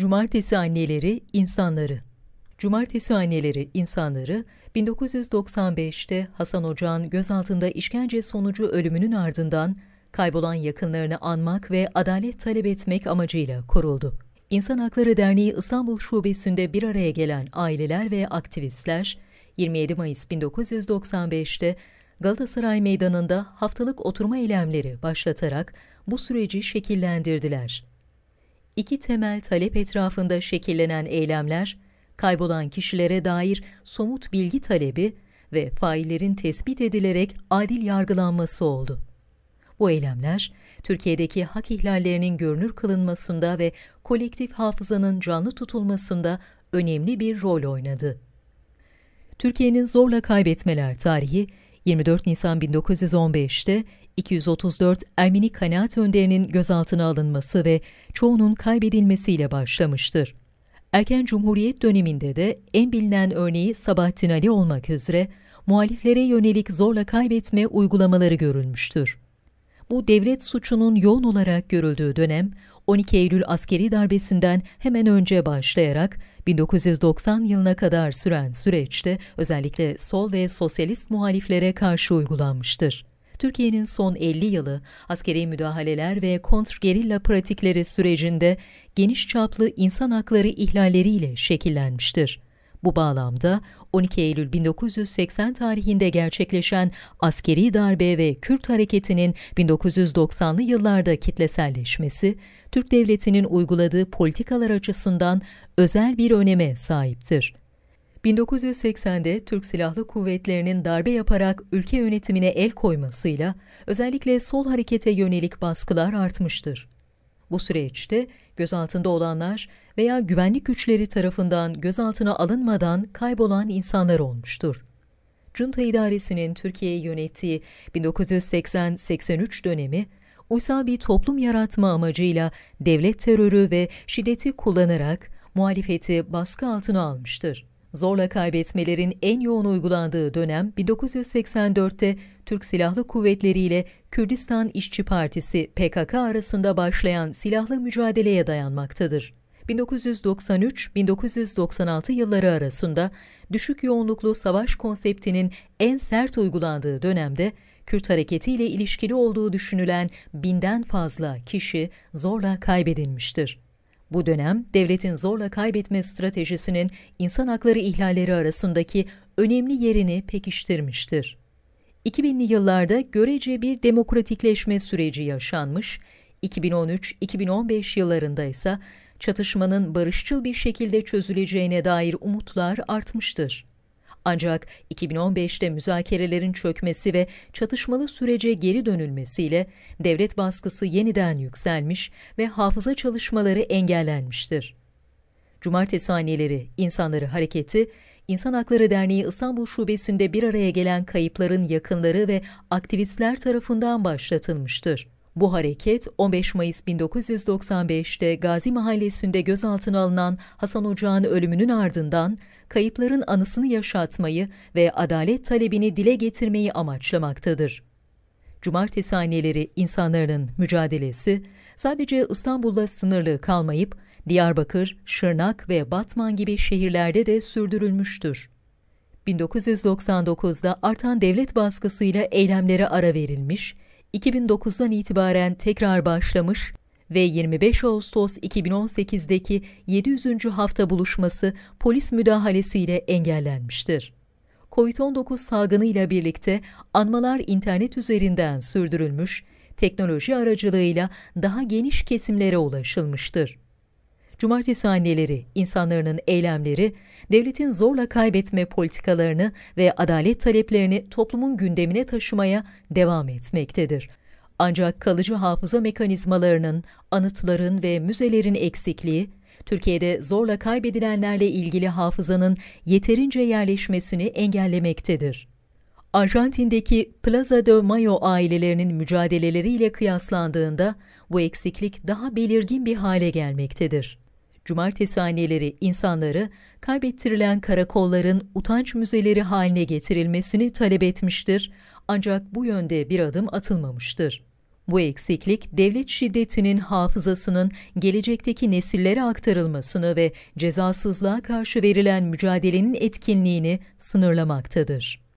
Cumartesi anneleri insanları. Cumartesi anneleri İnsanları, 1995'te Hasan Ocağan gözaltında işkence sonucu ölümünün ardından kaybolan yakınlarını anmak ve adalet talep etmek amacıyla kuruldu. İnsan Hakları Derneği İstanbul Şubesi'nde bir araya gelen aileler ve aktivistler 27 Mayıs 1995'te Galatasaray Meydanı'nda haftalık oturma eylemleri başlatarak bu süreci şekillendirdiler iki temel talep etrafında şekillenen eylemler, kaybolan kişilere dair somut bilgi talebi ve faillerin tespit edilerek adil yargılanması oldu. Bu eylemler, Türkiye'deki hak ihlallerinin görünür kılınmasında ve kolektif hafızanın canlı tutulmasında önemli bir rol oynadı. Türkiye'nin zorla kaybetmeler tarihi 24 Nisan 1915'te 234 Ermeni kanaat önderinin gözaltına alınması ve çoğunun kaybedilmesiyle başlamıştır. Erken Cumhuriyet döneminde de en bilinen örneği Sabahattin Ali olmak üzere muhaliflere yönelik zorla kaybetme uygulamaları görülmüştür. Bu devlet suçunun yoğun olarak görüldüğü dönem 12 Eylül askeri darbesinden hemen önce başlayarak 1990 yılına kadar süren süreçte özellikle sol ve sosyalist muhaliflere karşı uygulanmıştır. Türkiye'nin son 50 yılı askeri müdahaleler ve kontrgerilla pratikleri sürecinde geniş çaplı insan hakları ihlalleriyle şekillenmiştir. Bu bağlamda 12 Eylül 1980 tarihinde gerçekleşen askeri darbe ve Kürt hareketinin 1990'lı yıllarda kitleselleşmesi, Türk devletinin uyguladığı politikalar açısından özel bir öneme sahiptir. 1980'de Türk Silahlı Kuvvetleri'nin darbe yaparak ülke yönetimine el koymasıyla özellikle sol harekete yönelik baskılar artmıştır. Bu süreçte gözaltında olanlar veya güvenlik güçleri tarafından gözaltına alınmadan kaybolan insanlar olmuştur. Junta idaresinin Türkiye'yi yönettiği 1980-83 dönemi, uysal bir toplum yaratma amacıyla devlet terörü ve şiddeti kullanarak muhalefeti baskı altına almıştır. Zorla kaybetmelerin en yoğun uygulandığı dönem 1984'te Türk Silahlı Kuvvetleri ile Kürdistan İşçi Partisi PKK arasında başlayan silahlı mücadeleye dayanmaktadır. 1993-1996 yılları arasında düşük yoğunluklu savaş konseptinin en sert uygulandığı dönemde Kürt hareketi ile ilişkili olduğu düşünülen binden fazla kişi zorla kaybedilmiştir. Bu dönem devletin zorla kaybetme stratejisinin insan hakları ihlalleri arasındaki önemli yerini pekiştirmiştir. 2000'li yıllarda görece bir demokratikleşme süreci yaşanmış, 2013-2015 yıllarında ise çatışmanın barışçıl bir şekilde çözüleceğine dair umutlar artmıştır. Ancak 2015'te müzakerelerin çökmesi ve çatışmalı sürece geri dönülmesiyle devlet baskısı yeniden yükselmiş ve hafıza çalışmaları engellenmiştir. Cumartesi anneleri, insanları hareketi, İnsan Hakları Derneği İstanbul Şubesi'nde bir araya gelen kayıpların yakınları ve aktivistler tarafından başlatılmıştır. Bu hareket 15 Mayıs 1995'te Gazi Mahallesi'nde gözaltına alınan Hasan Ocağ'ın ölümünün ardından kayıpların anısını yaşatmayı ve adalet talebini dile getirmeyi amaçlamaktadır. Cumartesi anneleri insanların mücadelesi sadece İstanbul'da sınırlı kalmayıp Diyarbakır, Şırnak ve Batman gibi şehirlerde de sürdürülmüştür. 1999'da artan devlet baskısıyla eylemlere ara verilmiş, 2009'dan itibaren tekrar başlamış ve 25 Ağustos 2018'deki 700. hafta buluşması polis müdahalesiyle engellenmiştir. Covid-19 salgınıyla birlikte anmalar internet üzerinden sürdürülmüş, teknoloji aracılığıyla daha geniş kesimlere ulaşılmıştır cumartesi anneleri, insanların eylemleri, devletin zorla kaybetme politikalarını ve adalet taleplerini toplumun gündemine taşımaya devam etmektedir. Ancak kalıcı hafıza mekanizmalarının, anıtların ve müzelerin eksikliği, Türkiye'de zorla kaybedilenlerle ilgili hafızanın yeterince yerleşmesini engellemektedir. Arjantin'deki Plaza de Mayo ailelerinin mücadeleleriyle kıyaslandığında bu eksiklik daha belirgin bir hale gelmektedir cumartesi anneleri insanları kaybettirilen karakolların utanç müzeleri haline getirilmesini talep etmiştir ancak bu yönde bir adım atılmamıştır. Bu eksiklik devlet şiddetinin hafızasının gelecekteki nesillere aktarılmasını ve cezasızlığa karşı verilen mücadelenin etkinliğini sınırlamaktadır.